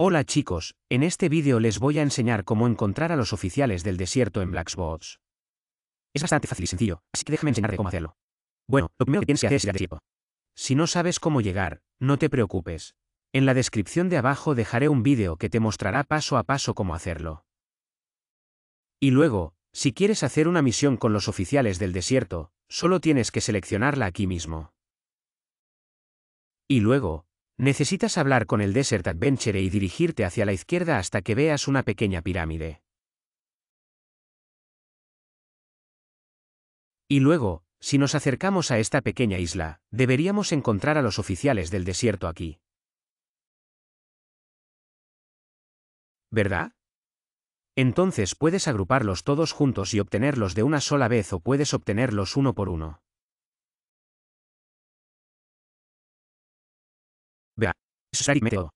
Hola chicos, en este vídeo les voy a enseñar cómo encontrar a los oficiales del desierto en Blacksbots. Es bastante fácil y sencillo, así que déjame enseñarte cómo hacerlo. Bueno, lo primero que tienes que hacer es ir al Si no sabes cómo llegar, no te preocupes. En la descripción de abajo dejaré un vídeo que te mostrará paso a paso cómo hacerlo. Y luego, si quieres hacer una misión con los oficiales del desierto, solo tienes que seleccionarla aquí mismo. Y luego, Necesitas hablar con el Desert Adventure y dirigirte hacia la izquierda hasta que veas una pequeña pirámide. Y luego, si nos acercamos a esta pequeña isla, deberíamos encontrar a los oficiales del desierto aquí. ¿Verdad? Entonces puedes agruparlos todos juntos y obtenerlos de una sola vez o puedes obtenerlos uno por uno. Susari método.